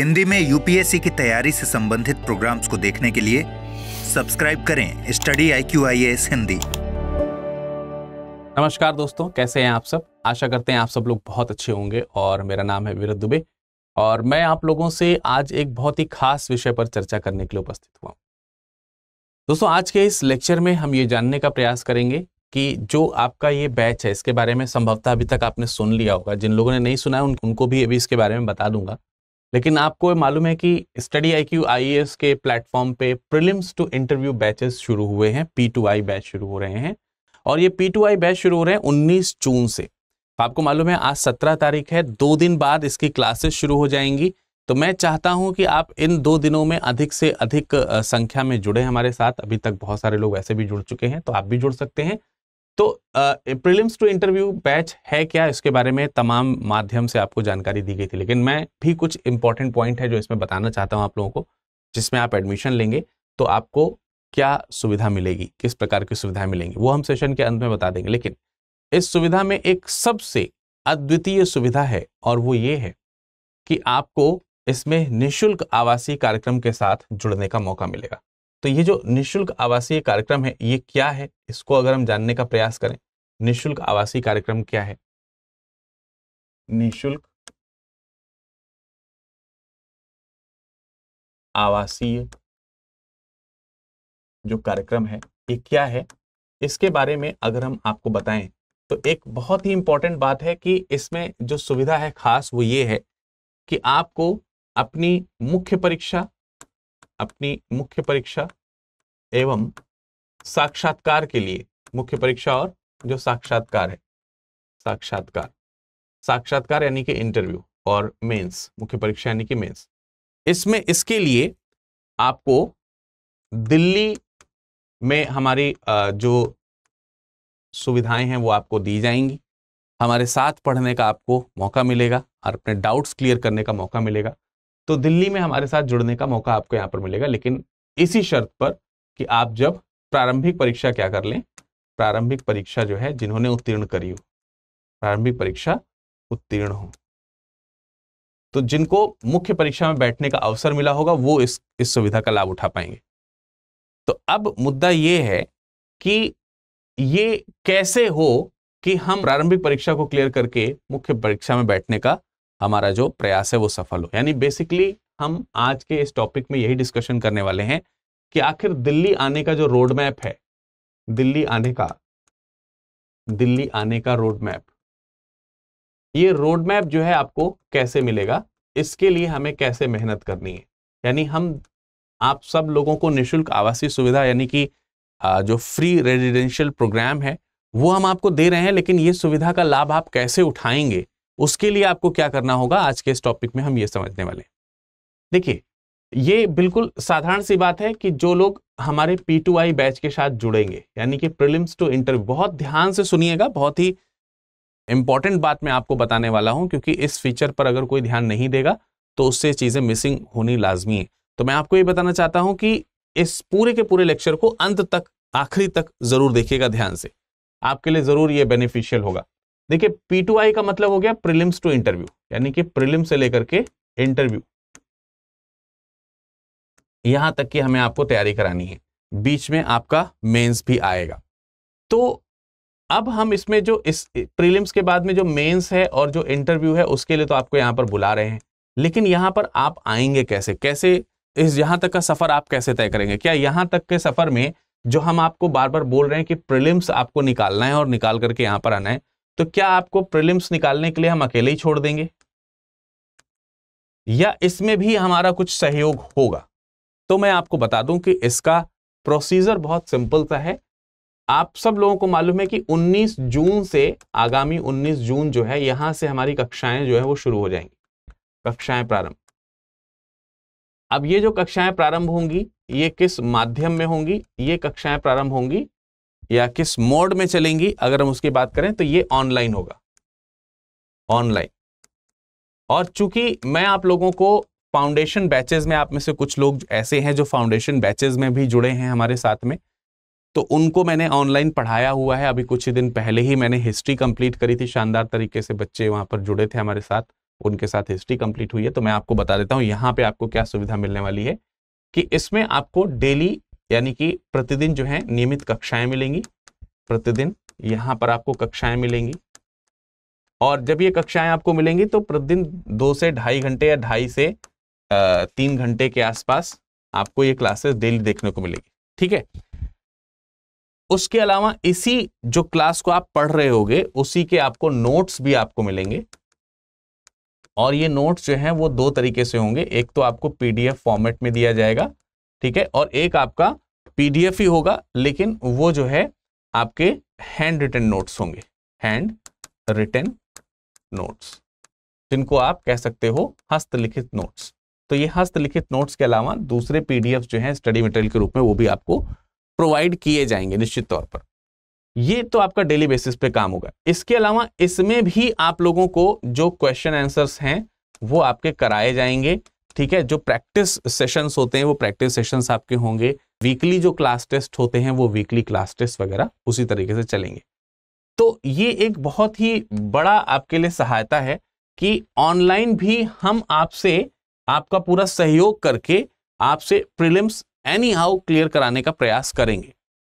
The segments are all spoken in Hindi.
हिंदी में यूपीएससी की तैयारी से संबंधित प्रोग्राम्स को देखने के लिए सब्सक्राइब करें study I Q IAS Hindi नमस्कार दोस्तों कैसे हैं आप सब आशा करते हैं आप सब लोग बहुत अच्छे होंगे और मेरा नाम है वीरत दुबे और मैं आप लोगों से आज एक बहुत ही खास विषय पर चर्चा करने के लिए उपस्थित हुआ दोस्तों आज के इस लेक्चर में हम ये जानने का प्रयास करेंगे कि जो आपका ये बैच है इसके बारे में संभवतः अभी तक आपने सुन लिया होगा जिन लोगों ने नहीं सुना है उन, उनको भी अभी इसके बारे में बता दूंगा लेकिन आपको मालूम है कि स्टडी आई क्यू आई के प्लेटफॉर्म पे प्रिलिम्स टू इंटरव्यू बैचेस शुरू हुए हैं पी टू आई बैच शुरू हो रहे हैं और ये पी टू आई बैच शुरू हो रहे हैं उन्नीस जून से तो आपको मालूम है आज सत्रह तारीख है दो दिन बाद इसकी क्लासेस शुरू हो जाएंगी तो मैं चाहता हूं कि आप इन दो दिनों में अधिक से अधिक संख्या में जुड़े हमारे साथ अभी तक बहुत सारे लोग वैसे भी जुड़ चुके हैं तो आप भी जुड़ सकते हैं तो प्रीलिम्स टू इंटरव्यू बैच है क्या इसके बारे में तमाम माध्यम से आपको जानकारी दी गई थी लेकिन मैं भी कुछ इंपॉर्टेंट पॉइंट है जो इसमें बताना चाहता हूँ आप लोगों को जिसमें आप एडमिशन लेंगे तो आपको क्या सुविधा मिलेगी किस प्रकार की सुविधाएं मिलेंगी वो हम सेशन के अंत में बता देंगे लेकिन इस सुविधा में एक सबसे अद्वितीय सुविधा है और वो ये है कि आपको इसमें निशुल्क आवासीय कार्यक्रम के साथ जुड़ने का मौका मिलेगा तो ये जो निःशुल्क आवासीय कार्यक्रम है ये क्या है इसको अगर हम जानने का प्रयास करें निःशुल्क आवासीय कार्यक्रम क्या है निःशुल्क आवासीय जो कार्यक्रम है ये क्या है इसके बारे में अगर हम आपको बताएं तो एक बहुत ही इंपॉर्टेंट बात है कि इसमें जो सुविधा है खास वो ये है कि आपको अपनी मुख्य परीक्षा अपनी मुख्य परीक्षा एवं साक्षात्कार के लिए मुख्य परीक्षा और जो साक्षात्कार है साक्षात्कार साक्षात्कार यानी कि इंटरव्यू और मेंस मुख्य परीक्षा यानी कि मेंस इसमें इसके लिए आपको दिल्ली में हमारी जो सुविधाएं हैं वो आपको दी जाएंगी हमारे साथ पढ़ने का आपको मौका मिलेगा और अपने डाउट्स क्लियर करने का मौका मिलेगा तो दिल्ली में हमारे साथ जुड़ने का मौका आपको यहाँ पर मिलेगा लेकिन इसी शर्त पर कि आप जब प्रारंभिक परीक्षा क्या कर लें प्रारंभिक परीक्षा जो है जिन्होंने उत्तीर्ण करी हो प्रारंभिक परीक्षा उत्तीर्ण हो तो जिनको मुख्य परीक्षा में बैठने का अवसर मिला होगा वो इस इस सुविधा का लाभ उठा पाएंगे तो अब मुद्दा ये है कि ये कैसे हो कि हम प्रारंभिक परीक्षा को क्लियर करके मुख्य परीक्षा में बैठने का हमारा जो प्रयास है वो सफल हो यानी बेसिकली हम आज के इस टॉपिक में यही डिस्कशन करने वाले हैं कि आखिर दिल्ली आने का जो रोड मैप है दिल्ली आने का दिल्ली आने का रोड मैप ये रोड मैप जो है आपको कैसे मिलेगा इसके लिए हमें कैसे मेहनत करनी है यानी हम आप सब लोगों को निशुल्क आवासीय सुविधा यानी कि जो फ्री रेजिडेंशियल प्रोग्राम है वो हम आपको दे रहे हैं लेकिन ये सुविधा का लाभ आप कैसे उठाएंगे उसके लिए आपको क्या करना होगा आज के इस टॉपिक में हम ये समझने वाले देखिए ये बिल्कुल साधारण सी बात है कि जो लोग हमारे पी टू आई बैच के साथ जुड़ेंगे यानी कि प्रिलिम्स टू इंटरव्यू बहुत ध्यान से सुनिएगा बहुत ही इंपॉर्टेंट बात मैं आपको बताने वाला हूं क्योंकि इस फीचर पर अगर कोई ध्यान नहीं देगा तो उससे चीज़ें मिसिंग होनी लाजमी है तो मैं आपको ये बताना चाहता हूं कि इस पूरे के पूरे लेक्चर को अंत तक आखिरी तक ज़रूर देखिएगा ध्यान से आपके लिए ज़रूर ये बेनिफिशियल होगा देखिए पी टू आई का मतलब हो गया प्रिलिम्स टू इंटरव्यू यानी कि प्रिलिम्स से लेकर के इंटरव्यू यहां तक कि हमें आपको तैयारी करानी है बीच में आपका मेंस भी आएगा तो अब हम इसमें जो इस प्रीलिम्स के बाद में जो मेंस है और जो इंटरव्यू है उसके लिए तो आपको यहां पर बुला रहे हैं लेकिन यहां पर आप आएंगे कैसे कैसे इस यहां तक का सफ़र आप कैसे तय करेंगे क्या यहां तक के सफ़र में जो हम आपको बार बार बोल रहे हैं कि प्रिलिम्स आपको निकालना है और निकाल करके यहां पर आना है तो क्या आपको प्रिलिम्स निकालने के लिए हम अकेले ही छोड़ देंगे या इसमें भी हमारा कुछ सहयोग होगा तो मैं आपको बता दूं कि इसका प्रोसीजर बहुत सिंपल सा है आप सब लोगों को मालूम है कि 19 जून से आगामी 19 जून जो है यहां से हमारी कक्षाएं जो है वो शुरू हो जाएंगी कक्षाएं प्रारंभ अब ये जो कक्षाएं प्रारंभ होंगी ये किस माध्यम में होंगी ये कक्षाएं प्रारंभ होंगी या किस मोड में चलेंगी अगर हम उसकी बात करें तो ये ऑनलाइन होगा ऑनलाइन और चूंकि मैं आप लोगों को फाउंडेशन बैचेज में आप में से कुछ लोग ऐसे हैं जो फाउंडेशन बैचेज में भी जुड़े हैं हमारे साथ में तो उनको मैंने ऑनलाइन पढ़ाया हुआ है अभी कुछ ही दिन पहले ही मैंने हिस्ट्री कंप्लीट करी थी शानदार तरीके से बच्चे वहां पर जुड़े थे हमारे साथ उनके साथ हिस्ट्री कंप्लीट हुई है तो मैं आपको बता देता हूँ यहाँ पे आपको क्या सुविधा मिलने वाली है कि इसमें आपको डेली यानी कि प्रतिदिन जो है नियमित कक्षाएं मिलेंगी प्रतिदिन यहां पर आपको कक्षाएं मिलेंगी और जब ये कक्षाएं आपको मिलेंगी तो प्रतिदिन दो से ढाई घंटे या ढाई से तीन घंटे के आसपास आपको ये क्लासेस डेली देखने को मिलेगी ठीक है उसके अलावा इसी जो क्लास को आप पढ़ रहे होगे उसी के आपको नोट्स भी आपको मिलेंगे और ये नोट्स जो हैं वो दो तरीके से होंगे एक तो आपको पीडीएफ फॉर्मेट में दिया जाएगा ठीक है और एक आपका पीडीएफ ही होगा लेकिन वो जो है आपके हैंड रिटन नोट्स होंगे हैंड रिटन नोट्स जिनको आप कह सकते हो हस्तलिखित नोट्स तो ये हस्तलिखित नोट्स के अलावा दूसरे पीडीएफ जो है स्टडी मटेरियल के रूप में वो भी आपको प्रोवाइड किए जाएंगे निश्चित तौर पर ये तो आपका डेली बेसिस पे काम होगा इसके अलावा इसमें भी आप लोगों को जो क्वेश्चन आंसर्स हैं वो आपके कराए जाएंगे ठीक है जो प्रैक्टिस सेशंस होते हैं वो प्रैक्टिस सेशंस आपके होंगे वीकली जो क्लास टेस्ट होते हैं वो वीकली क्लास टेस्ट वगैरह उसी तरीके से चलेंगे तो ये एक बहुत ही बड़ा आपके लिए सहायता है कि ऑनलाइन भी हम आपसे आपका पूरा सहयोग करके आपसे प्रिलिम्स एनी हाउ क्लियर कराने का प्रयास करेंगे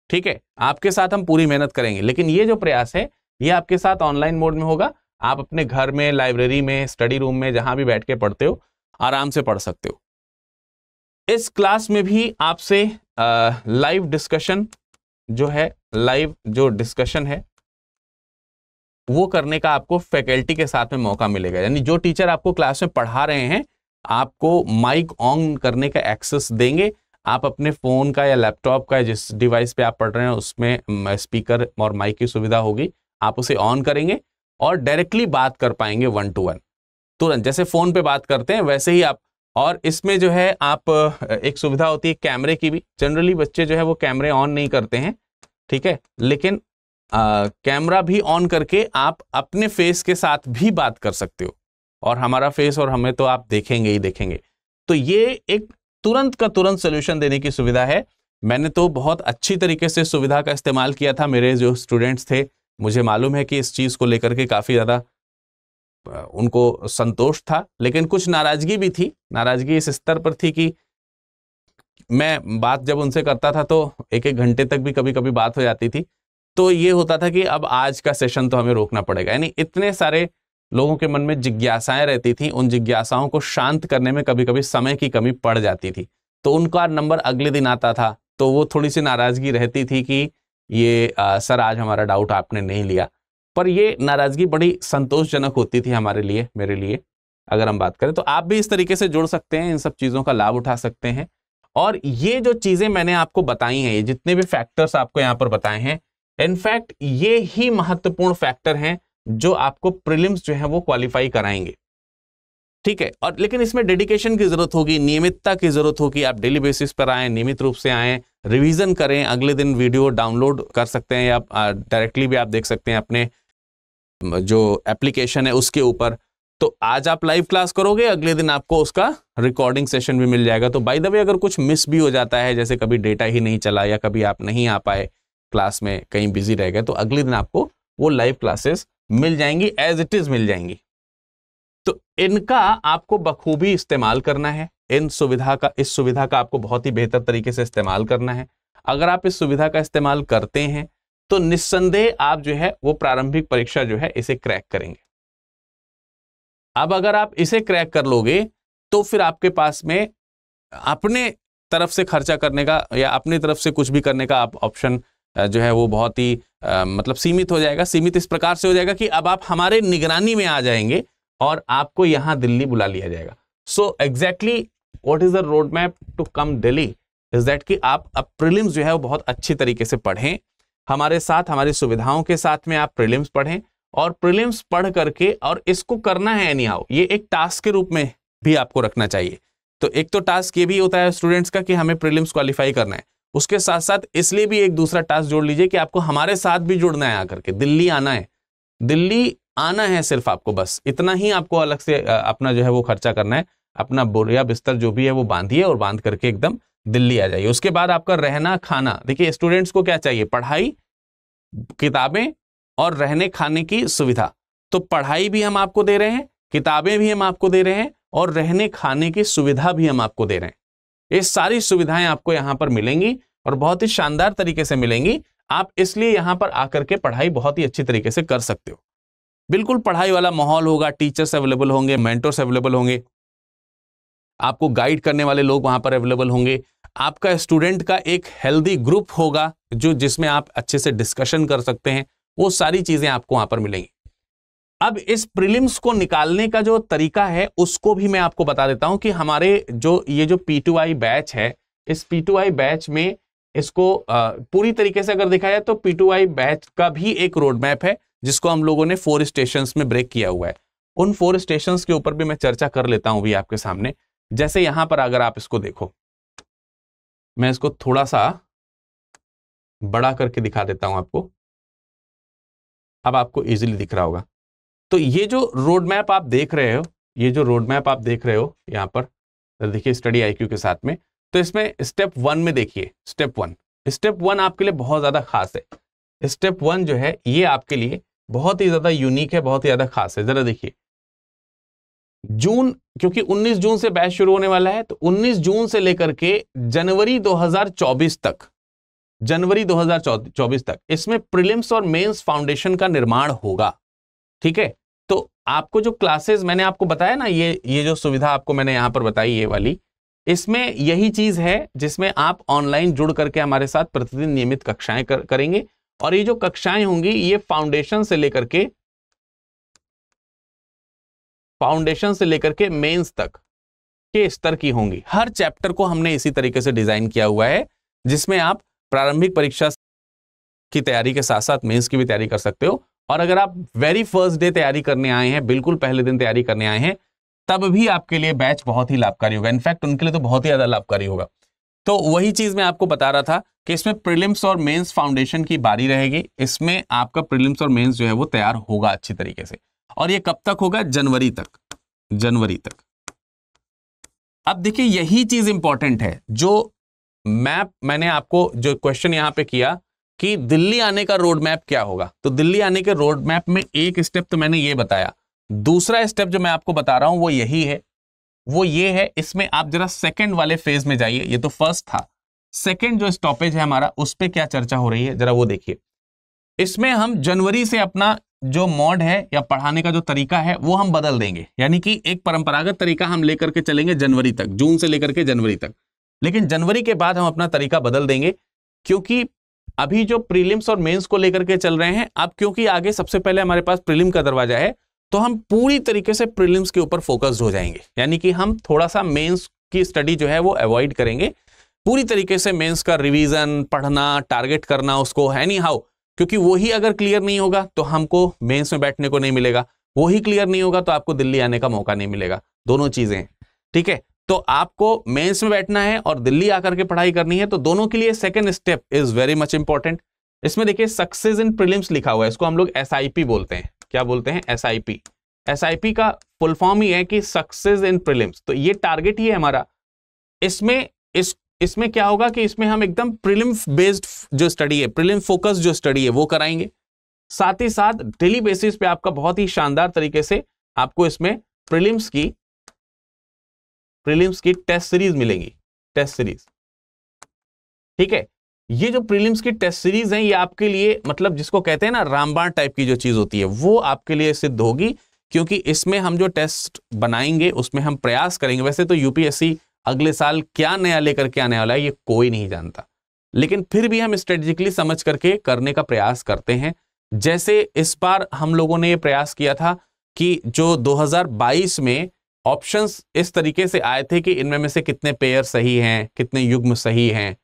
ठीक है आपके साथ हम पूरी मेहनत करेंगे लेकिन ये जो प्रयास है ये आपके साथ ऑनलाइन मोड में होगा आप अपने घर में लाइब्रेरी में स्टडी रूम में जहां भी बैठ के पढ़ते हो आराम से पढ़ सकते हो इस क्लास में भी आपसे लाइव डिस्कशन जो है लाइव जो डिस्कशन है वो करने का आपको फैकल्टी के साथ में मौका मिलेगा यानी जो टीचर आपको क्लास में पढ़ा रहे हैं आपको माइक ऑन करने का एक्सेस देंगे आप अपने फ़ोन का या लैपटॉप का जिस डिवाइस पे आप पढ़ रहे हैं उसमें स्पीकर और माइक की सुविधा होगी आप उसे ऑन करेंगे और डायरेक्टली बात कर पाएंगे वन टू वन तुरंत जैसे फ़ोन पे बात करते हैं वैसे ही आप और इसमें जो है आप एक सुविधा होती है कैमरे की भी जनरली बच्चे जो है वो कैमरे ऑन नहीं करते हैं ठीक है लेकिन आ, कैमरा भी ऑन करके आप अपने फेस के साथ भी बात कर सकते हो और हमारा फेस और हमें तो आप देखेंगे ही देखेंगे तो ये एक तुरंत का तुरंत सोल्यूशन देने की सुविधा है मैंने तो बहुत अच्छी तरीके से सुविधा का इस्तेमाल किया था मेरे जो स्टूडेंट्स थे मुझे मालूम है कि इस चीज़ को लेकर के काफ़ी ज़्यादा उनको संतोष था लेकिन कुछ नाराजगी भी थी नाराजगी इस स्तर पर थी कि मैं बात जब उनसे करता था तो एक एक घंटे तक भी कभी कभी बात हो जाती थी तो ये होता था कि अब आज का सेशन तो हमें रोकना पड़ेगा यानी इतने सारे लोगों के मन में जिज्ञासाएं रहती थी उन जिज्ञासाओं को शांत करने में कभी कभी समय की कमी पड़ जाती थी तो उनका नंबर अगले दिन आता था तो वो थोड़ी सी नाराजगी रहती थी कि ये आ, सर आज हमारा डाउट आपने नहीं लिया पर ये नाराज़गी बड़ी संतोषजनक होती थी हमारे लिए मेरे लिए अगर हम बात करें तो आप भी इस तरीके से जुड़ सकते हैं इन सब चीज़ों का लाभ उठा सकते हैं और ये जो चीज़ें मैंने आपको बताई हैं ये जितने भी फैक्टर्स आपको यहाँ पर बताए हैं इनफैक्ट ये ही महत्वपूर्ण फैक्टर हैं जो आपको प्रिलिम्स जो है वो क्वालिफाई कराएंगे ठीक है और लेकिन इसमें डेडिकेशन की जरूरत होगी नियमितता की जरूरत होगी आप डेली बेसिस पर आए नियमित रूप से आए रिवीजन करें अगले दिन वीडियो डाउनलोड कर सकते हैं या डायरेक्टली भी आप देख सकते हैं अपने जो एप्लीकेशन है उसके ऊपर तो आज आप लाइव क्लास करोगे अगले दिन आपको उसका रिकॉर्डिंग सेशन भी मिल जाएगा तो बाय द वे अगर कुछ मिस भी हो जाता है जैसे कभी डेटा ही नहीं चला या कभी आप नहीं आ पाए क्लास में कहीं बिजी रह गए तो अगले दिन आपको वो लाइव क्लासेस मिल जाएंगी एज इट इज मिल जाएंगी तो इनका आपको बखूबी इस्तेमाल करना है इन सुविधा का इस सुविधा का आपको बहुत ही बेहतर तरीके से इस्तेमाल करना है अगर आप इस सुविधा का इस्तेमाल करते हैं तो निस्संदेह आप जो है वो प्रारंभिक परीक्षा जो है इसे क्रैक करेंगे अब अगर आप इसे क्रैक कर लोगे तो फिर आपके पास में अपने तरफ से खर्चा करने का या अपनी तरफ से कुछ भी करने का आप ऑप्शन जो है वो बहुत ही आ, मतलब सीमित हो जाएगा सीमित इस प्रकार से हो जाएगा कि अब आप हमारे निगरानी में आ जाएंगे और आपको यहां दिल्ली बुला लिया जाएगा so exactly what is the road map to come Delhi is that कि आप अब प्रिलिम्स जो है वो बहुत अच्छी तरीके से पढ़ें हमारे साथ हमारी सुविधाओं के साथ में आप प्रिलिम्स पढ़ें और प्रिलिम्स पढ़ करके और इसको करना है एनी हाउ ये एक टास्क के रूप में भी आपको रखना चाहिए तो एक तो टास्क ये भी होता है स्टूडेंट्स का कि हमें प्रिलिम्स क्वालिफाई करना है उसके साथ साथ इसलिए भी एक दूसरा टास्क जोड़ लीजिए कि आपको हमारे साथ भी जुड़ना है आकर के दिल्ली आना है दिल्ली आना है सिर्फ आपको बस इतना ही आपको अलग से अपना जो है वो खर्चा करना है अपना बोरिया बिस्तर जो भी है वो बांधिए और बांध करके एकदम दिल्ली आ जाइए उसके बाद आपका रहना खाना देखिए स्टूडेंट्स को क्या चाहिए पढ़ाई किताबें और रहने खाने की सुविधा तो पढ़ाई भी हम आपको दे रहे हैं किताबें भी हम आपको दे रहे हैं और रहने खाने की सुविधा भी हम आपको दे रहे हैं ये सारी सुविधाएं आपको यहाँ पर मिलेंगी और बहुत ही शानदार तरीके से मिलेंगी आप इसलिए यहाँ पर आकर के पढ़ाई बहुत ही अच्छी तरीके से कर सकते हो बिल्कुल पढ़ाई वाला माहौल होगा टीचर्स अवेलेबल होंगे मेंटर्स अवेलेबल होंगे आपको गाइड करने वाले लोग वहां पर अवेलेबल होंगे आपका स्टूडेंट का एक हेल्दी ग्रुप होगा जो जिसमें आप अच्छे से डिस्कशन कर सकते हैं वो सारी चीजें आपको वहां पर मिलेंगी अब इस प्रीलिम्स को निकालने का जो तरीका है उसको भी मैं आपको बता देता हूं कि हमारे जो ये जो पी टू आई बैच है इस पी टू आई बैच में इसको पूरी तरीके से अगर देखा जाए तो पी टू आई बैच का भी एक रोड मैप है जिसको हम लोगों ने फोर स्टेशन में ब्रेक किया हुआ है उन फोर स्टेशन के ऊपर भी मैं चर्चा कर लेता हूं भी आपके सामने जैसे यहां पर अगर आप इसको देखो मैं इसको थोड़ा सा बड़ा करके दिखा देता हूं आपको अब आपको इजीली दिख रहा होगा तो ये जो रोड मैप आप देख रहे हो ये जो रोड मैप आप देख रहे हो यहाँ पर तो देखिए स्टडी आईक्यू के साथ में तो इसमें स्टेप वन में देखिए स्टेप वन स्टेप वन आपके लिए बहुत ज़्यादा खास है स्टेप वन जो है ये आपके लिए बहुत ही ज़्यादा यूनिक है बहुत ही ज़्यादा खास है ज़रा देखिए जून क्योंकि 19 जून से बैच शुरू होने वाला है तो 19 जून से लेकर के जनवरी 2024 तक जनवरी 2024 तक इसमें प्रीलिम्स और मेंस फाउंडेशन का निर्माण होगा ठीक है तो आपको जो क्लासेस मैंने आपको बताया ना ये ये जो सुविधा आपको मैंने यहां पर बताई ये वाली इसमें यही चीज है जिसमें आप ऑनलाइन जुड़ करके हमारे साथ प्रतिदिन नियमित कक्षाएं कर, करेंगे और ये जो कक्षाएं होंगी ये फाउंडेशन से लेकर के फाउंडेशन से लेकर के मेंस तक के स्तर की होंगी हर चैप्टर को हमने इसी तरीके से डिजाइन किया हुआ है जिसमें आप प्रारंभिक परीक्षा की तैयारी के साथ साथ मेंस की भी तैयारी कर सकते हो और अगर आप वेरी फर्स्ट डे तैयारी करने आए हैं बिल्कुल पहले दिन तैयारी करने आए हैं तब भी आपके लिए बैच बहुत ही लाभकारी होगा इनफैक्ट उनके लिए तो बहुत ही ज्यादा लाभकारी होगा तो वही चीज मैं आपको बता रहा था कि इसमें प्रिलिम्स और मेंस फाउंडेशन की बारी रहेगी इसमें आपका प्रिलिम्स और मेंस जो है वो तैयार होगा अच्छी तरीके से और ये कब तक होगा जनवरी तक जनवरी तक अब देखिए यही चीज इंपॉर्टेंट है जो मैप मैंने आपको जो क्वेश्चन यहां पे किया कि दिल्ली आने का रोड मैप क्या होगा तो दिल्ली आने के रोड मैप में एक स्टेप तो मैंने ये बताया दूसरा स्टेप जो मैं आपको बता रहा हूं वो यही है वो ये है इसमें आप जरा सेकंड वाले फेज में जाइए ये तो फर्स्ट था सेकंड जो स्टॉपेज है हमारा उस पर क्या चर्चा हो रही है जरा वो देखिए इसमें हम जनवरी से अपना जो मॉड है या पढ़ाने का जो तरीका है वो हम बदल देंगे यानी कि एक परंपरागत तरीका हम लेकर के चलेंगे जनवरी तक जून से लेकर के जनवरी तक लेकिन जनवरी के बाद हम अपना तरीका बदल देंगे क्योंकि अभी जो प्रीलिम्स और मेंस को लेकर के चल रहे हैं अब क्योंकि आगे सबसे पहले हमारे पास प्रीलिम का दरवाजा है तो हम पूरी तरीके से प्रीलिम्स के ऊपर फोकस्ड हो जाएंगे यानी कि हम थोड़ा सा मेंस की स्टडी जो है वो अवॉइड करेंगे पूरी तरीके से मेंस का रिवीजन पढ़ना टारगेट करना उसको एनी हाउ क्योंकि वही अगर क्लियर नहीं होगा तो हमको मेंस में बैठने को नहीं मिलेगा वही क्लियर नहीं होगा तो आपको दिल्ली आने का मौका नहीं मिलेगा दोनों चीजें ठीक है तो आपको मेंस में बैठना है और दिल्ली आकर के पढ़ाई करनी है तो दोनों के लिए second step is very much important इसमें देखिए सक्सेस इन प्रिलिम्स लिखा हुआ है इसको हम लोग एस बोलते हैं क्या बोलते हैं एस आई का फुल फॉर्म ही है कि सक्सेस इन प्रिलिम्स तो ये टारगेट ही है हमारा इसमें इस इसमें क्या होगा कि इसमें हम एकदम प्रिलिम बेस्ड जो स्टडी है प्रिलिम फोकस जो स्टडी है वो कराएंगे साथ ही साथ डेली बेसिस पे आपका बहुत ही शानदार तरीके से आपको इसमें प्रिलिम्स की प्रिलिम्स की टेस्ट सीरीज मिलेंगी टेस्ट सीरीज ठीक है ये जो प्रीलिम्स की टेस्ट सीरीज है ये आपके लिए मतलब जिसको कहते हैं ना रामबाण टाइप की जो चीज होती है वो आपके लिए सिद्ध होगी क्योंकि इसमें हम जो टेस्ट बनाएंगे उसमें हम प्रयास करेंगे वैसे तो यूपीएससी अगले साल क्या नया लेकर के आने वाला है ये कोई नहीं जानता लेकिन फिर भी हम स्ट्रेटेजिकली समझ करके करने का प्रयास करते हैं जैसे इस बार हम लोगों ने ये प्रयास किया था कि जो 2022 में ऑप्शंस इस तरीके से आए थे कि इनमें में से कितने पेयर सही हैं कितने युग्म सही हैं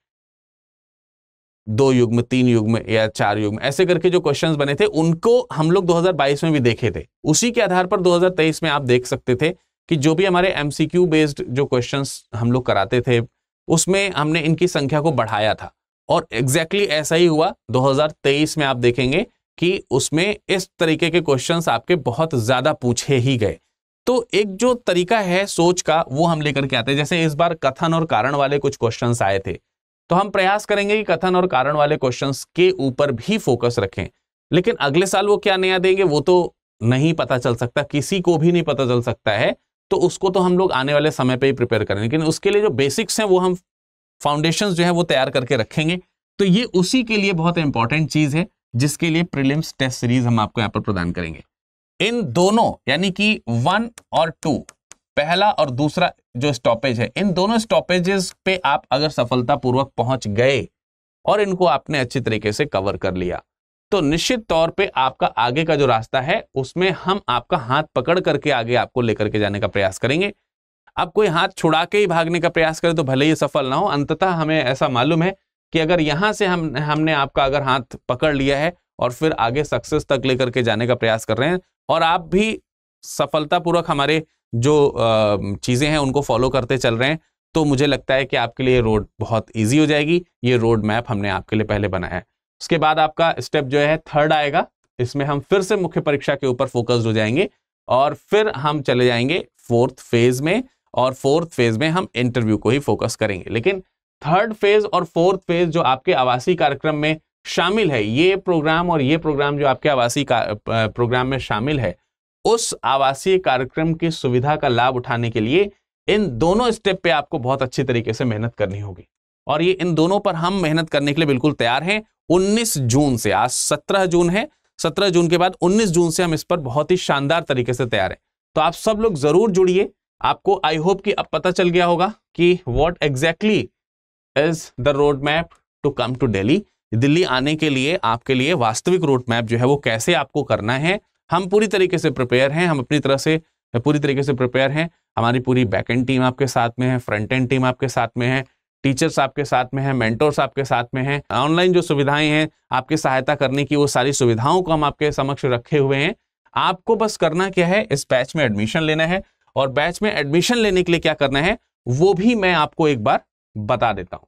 दो युग्म तीन युग्म या चार युग्म ऐसे करके जो क्वेश्चंस बने थे उनको हम लोग 2022 में भी देखे थे उसी के आधार पर 2023 में आप देख सकते थे कि जो भी हमारे एम बेस्ड जो क्वेश्चन हम लोग कराते थे उसमें हमने इनकी संख्या को बढ़ाया था और एग्जैक्टली exactly ऐसा ही हुआ 2023 में आप देखेंगे कि उसमें इस तरीके के क्वेश्चंस आपके बहुत ज़्यादा पूछे ही गए तो एक जो तरीका है सोच का वो हम लेकर के आते हैं जैसे इस बार कथन और कारण वाले कुछ क्वेश्चन आए थे तो हम प्रयास करेंगे कि कथन और कारण वाले क्वेश्चन के ऊपर भी फोकस रखें लेकिन अगले साल वो क्या नया देंगे वो तो नहीं पता चल सकता किसी को भी नहीं पता चल सकता है तो उसको तो हम लोग आने वाले समय पे ही प्रिपेयर करेंगे लेकिन उसके लिए जो बेसिक्स हैं वो हम फाउंडेशन जो है वो तैयार करके रखेंगे तो ये उसी के लिए बहुत इंपॉर्टेंट चीज है जिसके लिए प्रिलिम्स टेस्ट सीरीज हम आपको यहाँ पर प्रदान करेंगे इन दोनों यानी कि वन और टू पहला और दूसरा जो स्टॉपेज है इन दोनों स्टॉपेजेस पे आप अगर सफलतापूर्वक पहुंच गए और इनको आपने अच्छी तरीके से कवर कर लिया तो निश्चित तौर पे आपका आगे का जो रास्ता है उसमें हम आपका हाथ पकड़ करके आगे आपको लेकर के जाने का प्रयास करेंगे अब कोई हाथ छुड़ा के ही भागने का प्रयास करें तो भले ही सफल ना हो अंततः हमें ऐसा मालूम है कि अगर यहाँ से हम हमने आपका अगर हाथ पकड़ लिया है और फिर आगे सक्सेस तक लेकर के जाने का प्रयास कर रहे हैं और आप भी सफलतापूर्वक हमारे जो चीज़ें हैं उनको फॉलो करते चल रहे हैं तो मुझे लगता है कि आपके लिए रोड बहुत ईजी हो जाएगी ये रोड मैप हमने आपके लिए पहले बनाया है उसके बाद आपका स्टेप जो है थर्ड आएगा इसमें हम फिर से मुख्य परीक्षा के ऊपर फोकस्ड हो जाएंगे और फिर हम चले जाएंगे फोर्थ फेज में और फोर्थ फेज में हम इंटरव्यू को ही फोकस करेंगे लेकिन थर्ड फेज और फोर्थ फेज जो आपके आवासीय कार्यक्रम में शामिल है ये प्रोग्राम और ये प्रोग्राम जो आपके आवासीय प्रोग्राम में शामिल है उस आवासीय कार्यक्रम की सुविधा का लाभ उठाने के लिए इन दोनों स्टेप पे आपको बहुत अच्छी तरीके से मेहनत करनी होगी और ये इन दोनों पर हम मेहनत करने के लिए बिल्कुल तैयार हैं 19 जून से आज 17 जून है 17 जून के बाद 19 जून से हम इस पर बहुत ही शानदार तरीके से तैयार हैं तो आप सब लोग जरूर जुड़िए आपको आई होप कि अब पता चल गया होगा कि what exactly is the road map to come to daily Delhi आने के लिए आपके लिए वास्तविक रोड मैप जो है वो कैसे आपको करना है हम पूरी तरीके से प्रिपेयर हैं हम अपनी तरह से पूरी तरीके से प्रिपेयर हैं हमारी पूरी बैक एंड टीम आपके साथ में है फ्रंट एंड टीम आपके साथ में है टीचर्स आपके साथ में हैं मेंटोर्स आपके साथ में हैं ऑनलाइन जो सुविधाएं हैं आपकी सहायता करने की वो सारी सुविधाओं को हम आपके समक्ष रखे हुए हैं आपको बस करना क्या है इस बैच में एडमिशन लेना है और बैच में एडमिशन लेने के लिए क्या करना है वो भी मैं आपको एक बार बता देता हूँ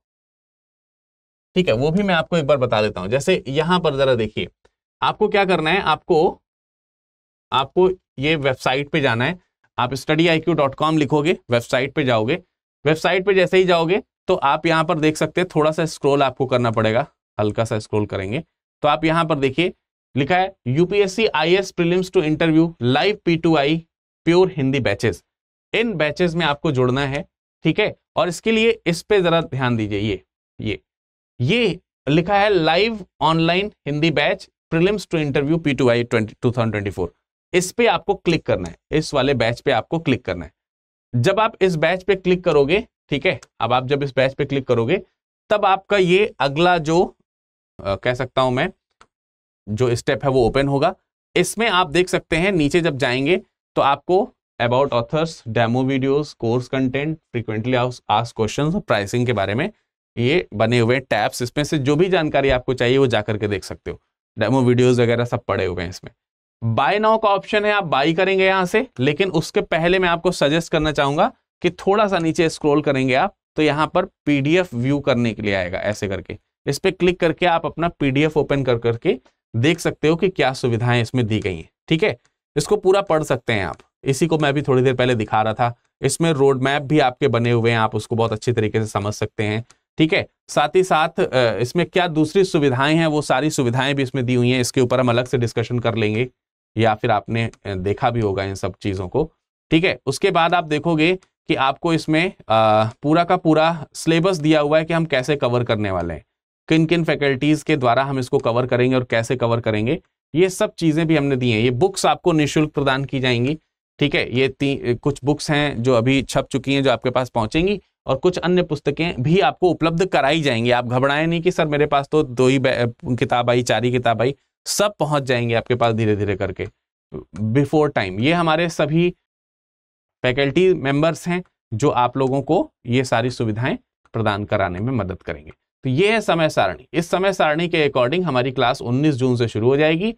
ठीक है वो भी मैं आपको एक बार बता देता हूँ जैसे यहां पर ज़रा देखिए आपको क्या करना है आपको आपको ये वेबसाइट पे जाना है आप स्टडी लिखोगे वेबसाइट पे जाओगे वेबसाइट पे जैसे ही जाओगे तो आप यहाँ पर देख सकते हैं थोड़ा सा स्क्रोल आपको करना पड़ेगा हल्का सा स्क्रोल करेंगे तो आप यहाँ पर देखिए लिखा है UPSC IAS prelims to interview live P to I pure Hindi batches इन बैचेस में आपको जुड़ना है ठीक है और इसके लिए इस पे जरा ध्यान दीजिए ये ये ये लिखा है live online Hindi batch prelims to interview P to I twenty इस पे आपको क्लिक करना है इस वाले बैच पे आपको क्लिक करना है जब आप इस बैच पे क्लिक करोगे ठीक है अब आप जब इस बैच पे क्लिक करोगे तब आपका ये अगला जो आ, कह सकता हूं मैं जो स्टेप है वो ओपन होगा इसमें आप देख सकते हैं नीचे जब जाएंगे तो आपको about authors demo videos course content frequently ask question pricing के बारे में ये बने हुए टैब्स इसमें से जो भी जानकारी आपको चाहिए वो जाकर के देख सकते हो डेमो वीडियोस वगैरह सब पड़े हुए हैं इसमें बाय नाउ का ऑप्शन है आप बाई करेंगे यहां से लेकिन उसके पहले मैं आपको सजेस्ट करना चाहूंगा कि थोड़ा सा नीचे स्क्रॉल करेंगे आप तो यहाँ पर पीडीएफ व्यू करने के लिए आएगा ऐसे करके इस पर क्लिक करके आप अपना पीडीएफ ओपन कर करके देख सकते हो कि क्या सुविधाएं इसमें दी गई हैं ठीक है इसको पूरा पढ़ सकते हैं आप इसी को मैं भी थोड़ी देर पहले दिखा रहा था इसमें रोड मैप भी आपके बने हुए हैं आप उसको बहुत अच्छे तरीके से समझ सकते हैं ठीक है साथ ही साथ इसमें क्या दूसरी सुविधाएं हैं वो सारी सुविधाएं भी इसमें दी हुई हैं इसके ऊपर हम अलग से डिस्कशन कर लेंगे या फिर आपने देखा भी होगा इन सब चीज़ों को ठीक है उसके बाद आप देखोगे कि आपको इसमें आ, पूरा का पूरा सिलेबस दिया हुआ है कि हम कैसे कवर करने वाले हैं किन किन फैकल्टीज़ के द्वारा हम इसको कवर करेंगे और कैसे कवर करेंगे ये सब चीज़ें भी हमने दी हैं ये बुक्स आपको निःशुल्क प्रदान की जाएंगी ठीक है ये ती, कुछ बुक्स हैं जो अभी छप चुकी हैं जो आपके पास पहुंचेंगी और कुछ अन्य पुस्तकें भी आपको उपलब्ध कराई जाएंगी आप घबराएं नहीं कि सर मेरे पास तो दो ही किताब आई चार ही किताब आई सब पहुंच जाएंगे आपके पास धीरे धीरे करके बिफोर टाइम ये हमारे सभी फैकल्टी मेंबर्स हैं जो आप लोगों को ये सारी सुविधाएं प्रदान कराने में मदद करेंगे तो ये है समय सारणी इस समय सारणी के अकॉर्डिंग हमारी क्लास 19 जून से शुरू हो जाएगी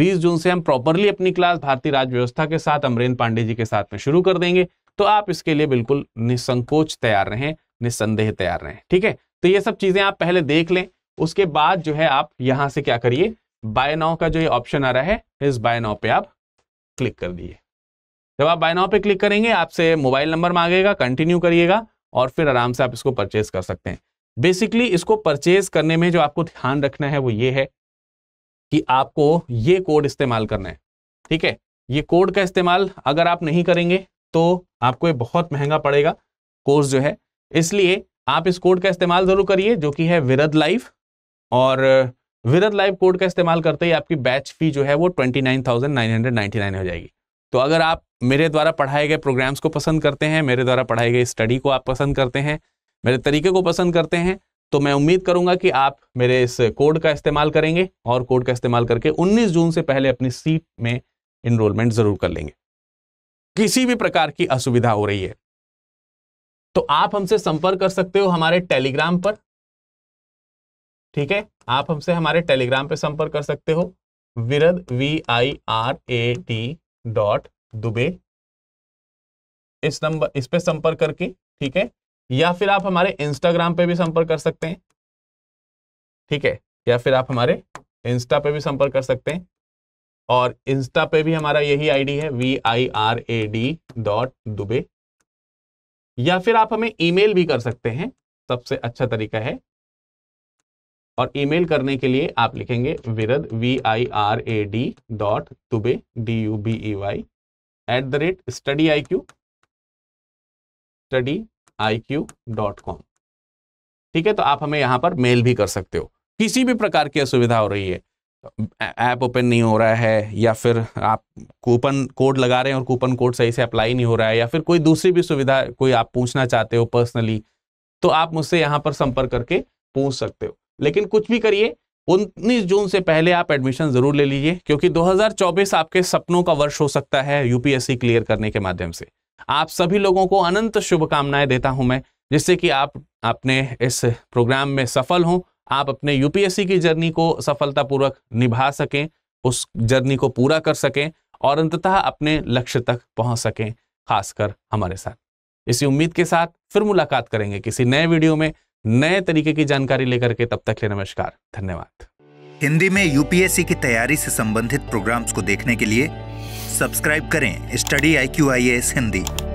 20 जून से हम प्रॉपरली अपनी क्लास भारतीय राज्य व्यवस्था के साथ अमरेंद्र पांडे जी के साथ में शुरू कर देंगे तो आप इसके लिए बिल्कुल निसंकोच तैयार रहें निसंदेह तैयार रहें ठीक है तो ये सब चीज़ें आप पहले देख लें उसके बाद जो है आप यहां से क्या करिए बाय नाव का जो ये ऑप्शन आ रहा है इस बाय नाव पे आप क्लिक कर दिए जब आप बायनाव पे क्लिक करेंगे आपसे मोबाइल नंबर मांगेगा कंटिन्यू करिएगा और फिर आराम से आप इसको परचेज कर सकते हैं बेसिकली इसको परचेज करने में जो आपको ध्यान रखना है वो ये है कि आपको ये कोड इस्तेमाल करना है ठीक है ये कोड का इस्तेमाल अगर आप नहीं करेंगे तो आपको ये बहुत महंगा पड़ेगा कोर्स जो है इसलिए आप इस कोड का इस्तेमाल ज़रूर करिए जो कि है विरद लाइफ और विरद लाइफ कोड का इस्तेमाल करते ही आपकी बैच फी जो है वो twenty nine nine hundred ninety nine हो जाएगी तो अगर आप मेरे द्वारा पढ़ाए गए प्रोग्राम्स को पसंद करते हैं मेरे द्वारा पढ़ाई गई स्टडी को आप पसंद करते हैं मेरे तरीके को पसंद करते हैं तो मैं उम्मीद करूंगा कि आप मेरे इस कोड का इस्तेमाल करेंगे और कोड का इस्तेमाल करके 19 जून से पहले अपनी सीट में इनरोलमेंट जरूर कर लेंगे किसी भी प्रकार की असुविधा हो रही है तो आप हमसे संपर्क कर सकते हो हमारे टेलीग्राम पर ठीक है आप हमसे हमारे टेलीग्राम पर संपर्क कर सकते हो Virad V I R A T dot Dubey इस नंबर इस पे संपर्क करके ठीक है या फिर आप हमारे इंस्टाग्राम पे भी संपर्क कर सकते हैं ठीक है या फिर आप हमारे इंस्टा पे भी संपर्क कर सकते हैं और इंस्टा पे भी हमारा यही आईडी है V I R A D dot Dubey या फिर आप हमें ईमेल भी कर सकते हैं सबसे अच्छा तरीका है और ईमेल करने के लिए आप लिखेंगे Virad V I R A D dot Dubey D U B E Y at the rate study I Q study I Q dot com ठीक है तो आप हमें यहाँ पर मेल भी कर सकते हो किसी भी प्रकार की असुविधा हो रही है ऐप ओपन नहीं हो रहा है या फिर आप कूपन कोड लगा रहे हैं और कूपन कोड सही से अप्लाई नहीं हो रहा है या फिर कोई दूसरी भी सुविधा कोई आप पूछना चाहते हो पर्सनली तो आप मुझसे यहाँ पर संपर्क करके पूछ सकते हो लेकिन कुछ भी करिए उन्नीस जून से पहले आप एडमिशन जरूर ले लीजिए क्योंकि 2024 आपके सपनों का वर्ष हो सकता है यूपीएससी क्लियर करने के माध्यम से आप सभी लोगों को अनंत शुभकामनाएं देता हूं मैं जिससे कि आप अपने इस प्रोग्राम में सफल हों आप अपने यूपीएससी की जर्नी को सफलतापूर्वक निभा सकें उस जर्नी को पूरा कर सकें और अंततः अपने लक्ष्य तक पहुंच सकें खासकर हमारे साथ इसी उम्मीद के साथ फिर मुलाकात करेंगे किसी नए वीडियो में नए तरीके की जानकारी लेकर के तब तक ले नमस्कार धन्यवाद हिंदी में यूपीएससी की तैयारी से संबंधित प्रोग्राम्स को देखने के लिए सब्सक्राइब करें study I Q IAS Hindi